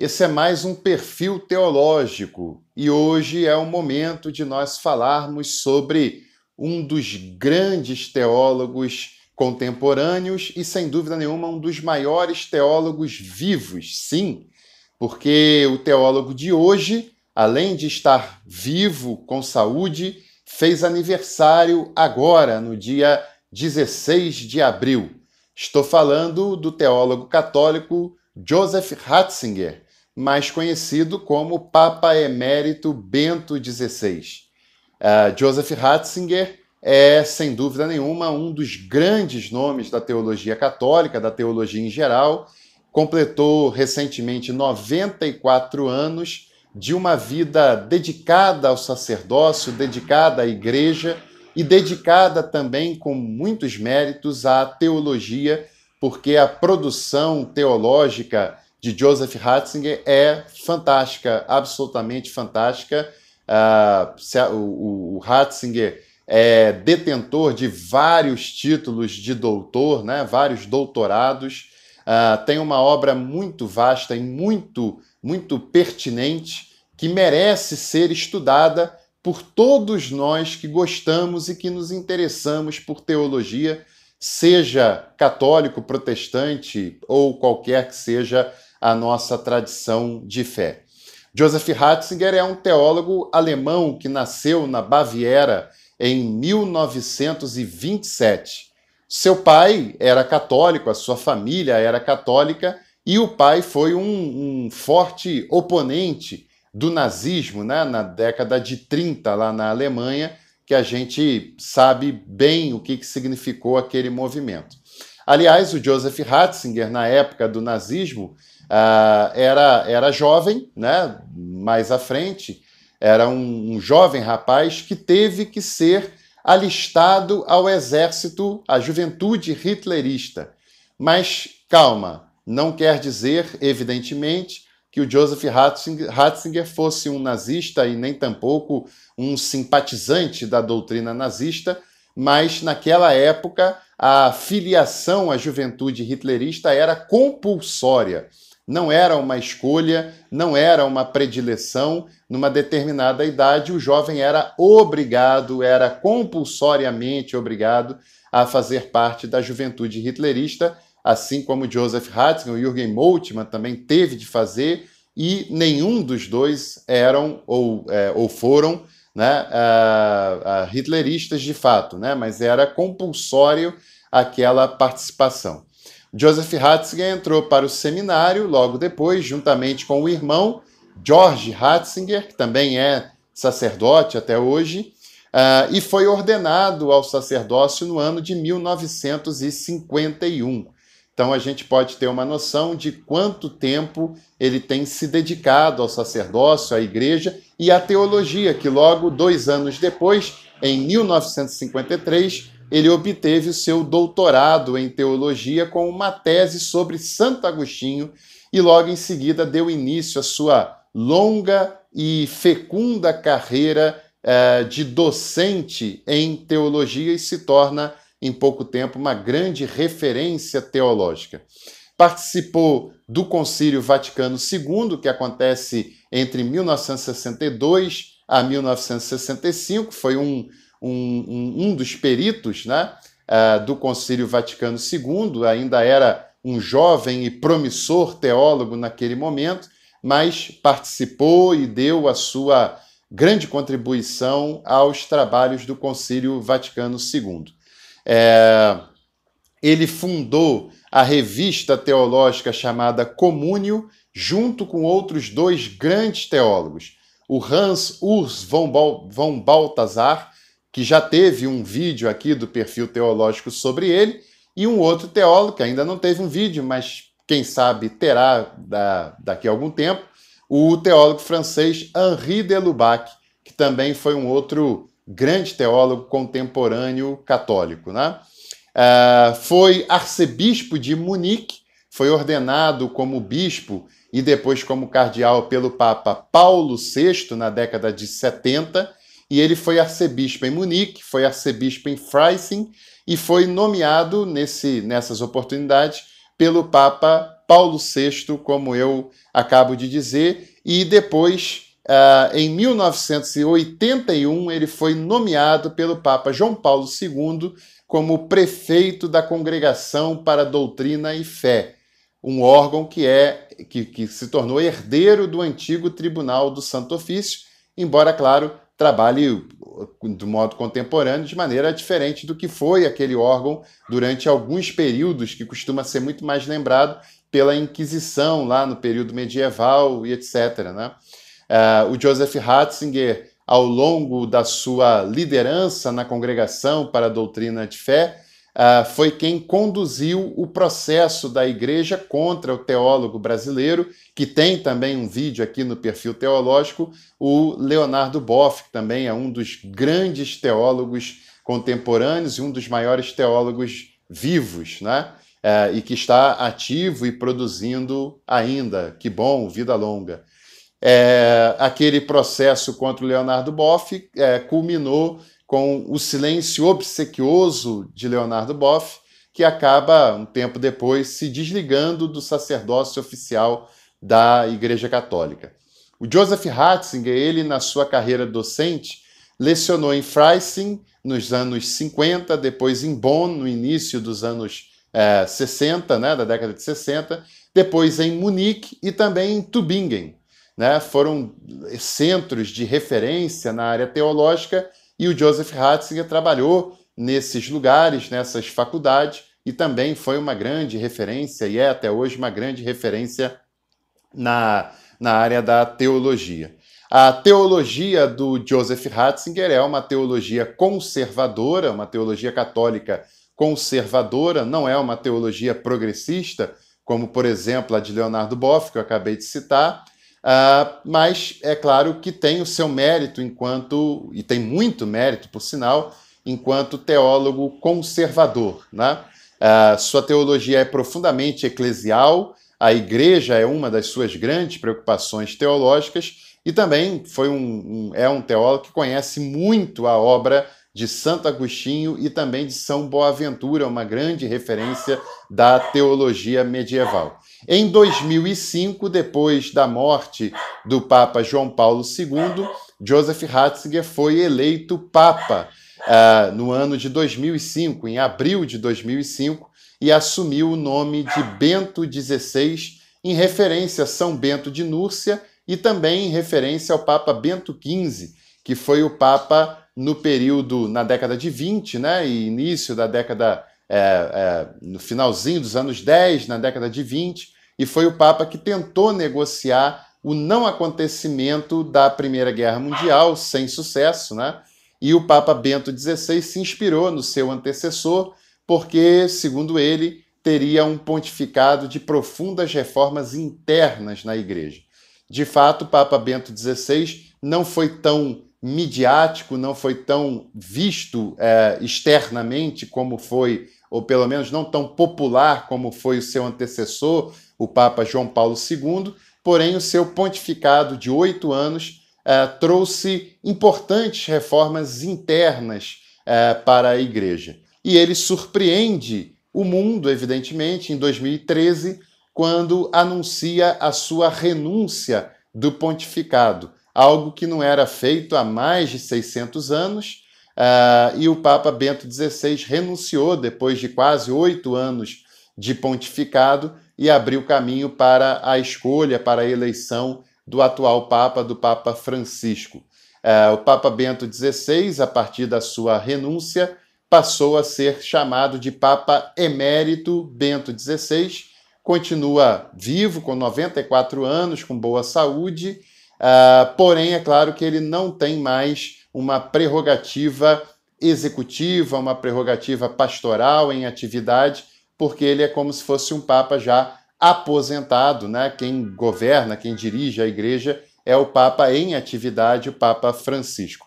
Esse é mais um perfil teológico e hoje é o momento de nós falarmos sobre um dos grandes teólogos contemporâneos e, sem dúvida nenhuma, um dos maiores teólogos vivos, sim, porque o teólogo de hoje, além de estar vivo, com saúde, fez aniversário agora, no dia 16 de abril. Estou falando do teólogo católico Joseph Ratzinger, mais conhecido como Papa Emérito Bento XVI. Uh, ah, Joseph Ratzinger é, sem dúvida nenhuma, um dos grandes nomes da teologia católica, da teologia em geral. Completou recentemente 94 anos de uma vida dedicada ao sacerdócio, dedicada à igreja e dedicada também com muitos méritos à teologia, porque a produção teológica de Joseph Ratzinger é fantástica, absolutamente fantástica. Uh, o, o Ratzinger é detentor de vários títulos de doutor, né, vários doutorados. Uh, tem uma obra muito vasta e muito, muito pertinente que merece ser estudada por todos nós que gostamos e que nos interessamos por teologia, seja católico, protestante ou qualquer que seja a nossa tradição de fé. Joseph Ratzinger é um teólogo alemão que nasceu na Baviera em 1927. Seu pai era católico, a sua família era católica e o pai foi um, um forte oponente do nazismo né, na década de 30 lá na Alemanha, que a gente sabe bem o que, que significou aquele movimento. Aliás, o Joseph Ratzinger, na época do nazismo, uh, era, era jovem, né? mais à frente, era um, um jovem rapaz que teve que ser alistado ao exército, à juventude hitlerista. Mas calma, não quer dizer, evidentemente, que o Joseph Ratzinger, Ratzinger, fosse um nazista e nem tampouco um simpatizante da doutrina nazista, mas naquela época a filiação à juventude hitlerista era compulsória não era uma escolha, não era uma predileção. Numa determinada idade, o jovem era obrigado, era compulsoriamente obrigado a fazer parte da juventude hitlerista, assim como Joseph Ratzinger e Jürgen Moltmann também teve de fazer, e nenhum dos dois eram ou, é, ou foram né, a, a hitleristas de fato, né, mas era compulsório aquela participação. Joseph Hatzinger entrou para o seminário logo depois, juntamente com o irmão George Hatzinger, que também é sacerdote até hoje, uh, e foi ordenado ao sacerdócio no ano de 1951. Então a gente pode ter uma noção de quanto tempo ele tem se dedicado ao sacerdócio, à igreja e à teologia, que logo dois anos depois, em 1953, ele obteve seu doutorado em teologia com uma tese sobre Santo Agostinho e logo em seguida deu início à sua longa e fecunda carreira eh, de docente em teologia e se torna, em pouco tempo, uma grande referência teológica. Participou do Concílio Vaticano II, que acontece entre 1962 a 1965, foi um um, um, um dos peritos né, uh, do Concílio Vaticano II, ainda era um jovem e promissor teólogo naquele momento, mas participou e deu a sua grande contribuição aos trabalhos do Concílio Vaticano II. É, eh, ele fundou a revista teológica chamada Comúnio, junto com outros dois grandes teólogos, o Hans Urs von, Balthasar que já teve um vídeo aqui do perfil teológico sobre ele, e um outro teólogo, que ainda não teve um vídeo, mas quem sabe terá da, daqui a algum tempo, o teólogo francês Henri de Lubac, que também foi um outro grande teólogo contemporâneo católico. Né? Uh, foi arcebispo de Munique, foi ordenado como bispo e depois como cardeal pelo Papa Paulo VI na década de 70 e ele foi arcebispo em Munique, foi arcebispo em Freising e foi nomeado nesse, nessas oportunidades pelo Papa Paulo VI, como eu acabo de dizer, e depois, uh, em 1981, ele foi nomeado pelo Papa João Paulo II como prefeito da Congregação para Doutrina e Fé, um órgão que é que, que se tornou herdeiro do antigo Tribunal do Santo Ofício, embora, claro, trabalhe do modo contemporâneo de maneira diferente do que foi aquele órgão durante alguns períodos que costuma ser muito mais lembrado pela Inquisição lá no período medieval e etc. Né? Uh, o Joseph Ratzinger, ao longo da sua liderança na congregação para a doutrina de fé, ah, foi quem conduziu o processo da igreja contra o teólogo brasileiro, que tem também um vídeo aqui no perfil teológico, o Leonardo Boff, que também é um dos grandes teólogos contemporâneos e um dos maiores teólogos vivos, né? É, e que está ativo e produzindo ainda. Que bom, vida longa. É, aquele processo contra o Leonardo Boff é, culminou com o silêncio obsequioso de Leonardo Boff, que acaba, um tempo depois, se desligando do sacerdócio oficial da Igreja Católica. O Joseph Ratzinger, ele, na sua carreira docente, lecionou em Freising nos anos 50, depois em Bonn no início dos anos 60, é, né, da década de 60, depois em Munique e também em Tübingen. Né, foram centros de referência na área teológica e o Joseph Ratzinger trabalhou nesses lugares, nessas faculdades, e também foi uma grande referência, e é até hoje uma grande referência na, na área da teologia. A teologia do Joseph Ratzinger é uma teologia conservadora, uma teologia católica conservadora, não é uma teologia progressista, como, por exemplo, a de Leonardo Boff, que eu acabei de citar, Uh, mas é claro que tem o seu mérito enquanto, e tem muito mérito, por sinal, enquanto teólogo conservador. Né? Uh, sua teologia é profundamente eclesial, a igreja é uma das suas grandes preocupações teológicas, e também foi um, um é um teólogo que conhece muito a obra de Santo Agostinho e também de São Boaventura, uma grande referência da teologia medieval. Em 2005, depois da morte do Papa João Paulo II, Joseph Ratzinger foi eleito Papa uh, no ano de 2005, em abril de 2005, e assumiu o nome de Bento XVI, em referência a São Bento de Núrcia e também em referência ao Papa Bento XV, que foi o Papa no período, na década de 20, né, e início da década é, é, no finalzinho dos anos 10, na década de 20, e foi o Papa que tentou negociar o não acontecimento da Primeira Guerra Mundial, sem sucesso, né? E o Papa Bento XVI se inspirou no seu antecessor, porque, segundo ele, teria um pontificado de profundas reformas internas na Igreja. De fato, o Papa Bento XVI não foi tão midiático, não foi tão visto é, externamente como foi ou pelo menos não tão popular como foi o seu antecessor, o Papa João Paulo II, porém o seu pontificado de oito anos eh, trouxe importantes reformas internas eh, para a Igreja. E ele surpreende o mundo, evidentemente, em 2013, quando anuncia a sua renúncia do pontificado, algo que não era feito há mais de 600 anos Uh, e o Papa Bento XVI renunciou depois de quase oito anos de pontificado e abriu caminho para a escolha, para a eleição do atual Papa, do Papa Francisco. Uh, o Papa Bento XVI, a partir da sua renúncia, passou a ser chamado de Papa Emérito Bento XVI. Continua vivo, com 94 anos, com boa saúde, uh, porém, é claro que ele não tem mais uma prerrogativa executiva, uma prerrogativa pastoral em atividade, porque ele é como se fosse um papa já aposentado, né? Quem governa, quem dirige a igreja é o papa em atividade, o Papa Francisco.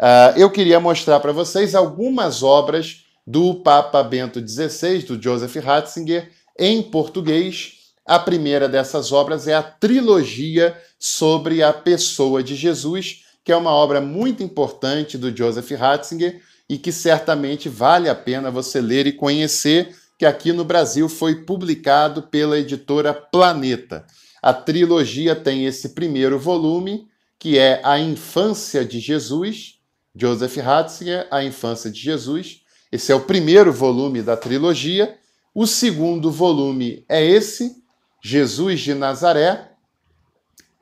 Uh, eu queria mostrar para vocês algumas obras do Papa Bento XVI, do Joseph Ratzinger, em português. A primeira dessas obras é a trilogia sobre a pessoa de Jesus, que é uma obra muito importante do Joseph Ratzinger e que certamente vale a pena você ler e conhecer, que aqui no Brasil foi publicado pela editora Planeta. A trilogia tem esse primeiro volume, que é A Infância de Jesus, Joseph Ratzinger, A Infância de Jesus. Esse é o primeiro volume da trilogia. O segundo volume é esse, Jesus de Nazaré,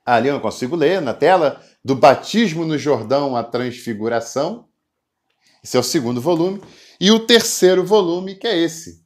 ali eu não consigo ler na tela, do batismo no Jordão à transfiguração. Esse é o segundo volume. E o terceiro volume, que é esse,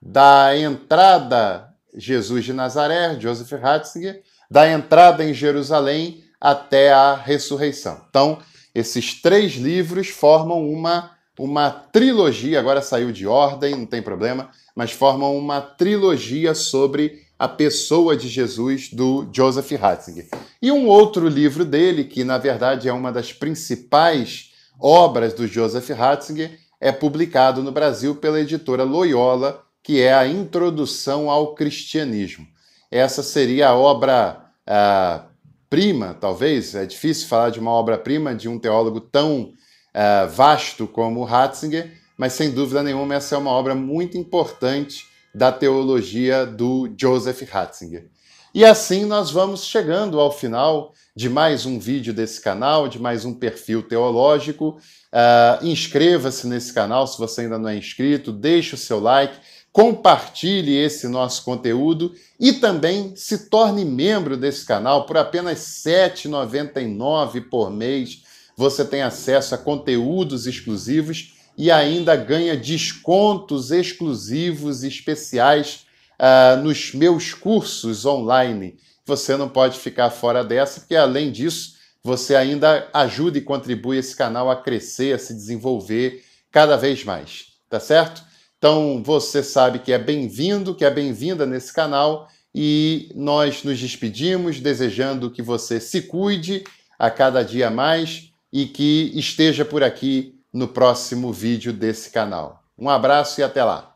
da entrada Jesus de Nazaré, Joseph Ratzinger, da entrada em Jerusalém até a ressurreição. Então, esses três livros formam uma, uma trilogia, agora saiu de ordem, não tem problema, mas formam uma trilogia sobre a Pessoa de Jesus, do Joseph Ratzinger. E um outro livro dele, que na verdade é uma das principais obras do Joseph Ratzinger, é publicado no Brasil pela editora Loyola, que é a Introdução ao Cristianismo. Essa seria a obra ah, prima, talvez, é difícil falar de uma obra-prima de um teólogo tão ah, vasto como Ratzinger, mas sem dúvida nenhuma essa é uma obra muito importante da teologia do Joseph Ratzinger. E assim nós vamos chegando ao final de mais um vídeo desse canal, de mais um perfil teológico. Uh, Inscreva-se nesse canal se você ainda não é inscrito, deixe o seu like, compartilhe esse nosso conteúdo e também se torne membro desse canal por apenas R$ 7,99 por mês. Você tem acesso a conteúdos exclusivos e ainda ganha descontos exclusivos e especiais uh, nos meus cursos online. Você não pode ficar fora dessa, porque além disso, você ainda ajuda e contribui esse canal a crescer, a se desenvolver cada vez mais, tá certo? Então você sabe que é bem-vindo, que é bem-vinda nesse canal e nós nos despedimos desejando que você se cuide a cada dia mais e que esteja por aqui no próximo vídeo desse canal. Um abraço e até lá!